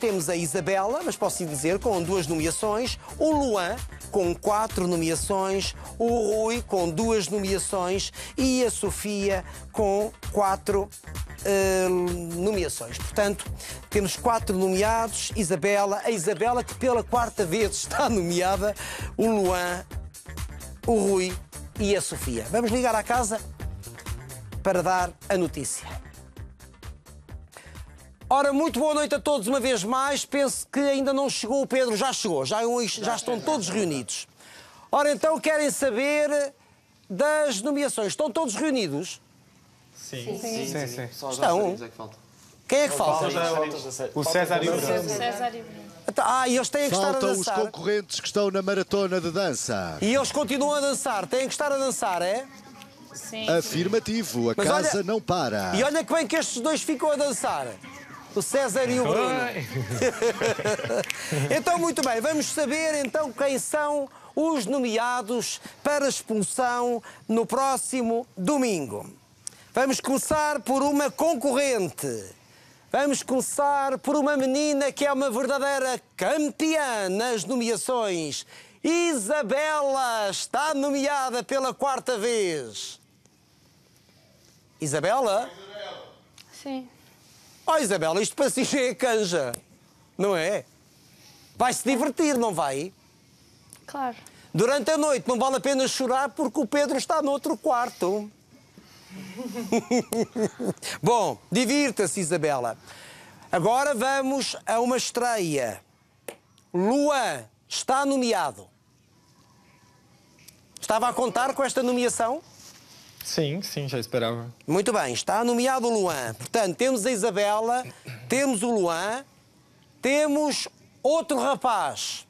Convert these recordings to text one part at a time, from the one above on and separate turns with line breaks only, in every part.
Temos a Isabela, mas posso dizer, com duas nomeações, o Luan, com quatro nomeações, o Rui, com duas nomeações e a Sofia, com quatro uh, nomeações. Portanto, temos quatro nomeados: Isabela, a Isabela, que pela quarta vez está nomeada, o Luan, o Rui e a Sofia. Vamos ligar à casa para dar a notícia. Ora, muito boa noite a todos uma vez mais. Penso que ainda não chegou o Pedro, já chegou, já, já estão todos reunidos. Ora, então querem saber das nomeações. Estão todos reunidos? Sim, sim, sim. sim. Só os Estão. é que Quem é que falta? O César e o César então, Ah, e eles têm que estar a Faltam os concorrentes que estão na maratona de dança. E eles continuam a dançar, têm que estar a dançar, é? Sim. Afirmativo, a Mas olha- casa não para. E olha que bem que estes dois ficam a dançar o César e o Bruno. então, muito bem, vamos saber então quem são os nomeados para expulsão no próximo domingo. Vamos começar por uma concorrente. Vamos começar por uma menina que é uma verdadeira campeã nas nomeações. Isabela está nomeada pela quarta vez. Isabela? Sim. Oh Isabela, isto para si já é canja, não é? Vai-se divertir, não vai? Claro. Durante a noite não vale a pena chorar porque o Pedro está no outro quarto. Bom, divirta-se, Isabela. Agora vamos a uma estreia. Luan está nomeado. Estava a contar com esta nomeação? Sim, sim, já esperava. Muito bem, está nomeado o Luan. Portanto, temos a Isabela, temos o Luan, temos outro rapaz.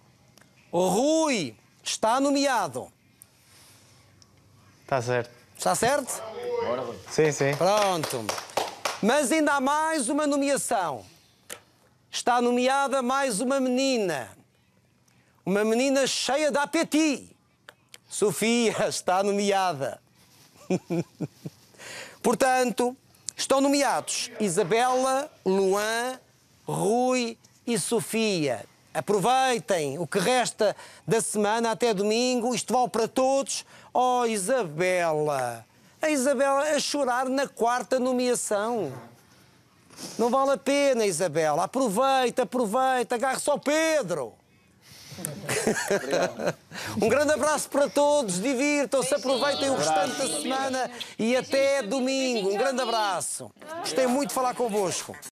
O Rui está nomeado. Está certo. Está certo? Bora, Rui. Sim, sim. Pronto. Mas ainda há mais uma nomeação. Está nomeada mais uma menina. Uma menina cheia de apetite. Sofia está nomeada. Portanto, estão nomeados Isabela, Luan, Rui e Sofia. Aproveitem o que resta da semana até domingo. Isto vale para todos. Oh, Isabela! A Isabela a chorar na quarta nomeação. Não vale a pena, Isabela. Aproveita, aproveita. Agarre só Pedro. um grande abraço para todos, divirtam-se, aproveitem o restante da semana e até domingo. Um grande abraço. Gostei muito de falar convosco.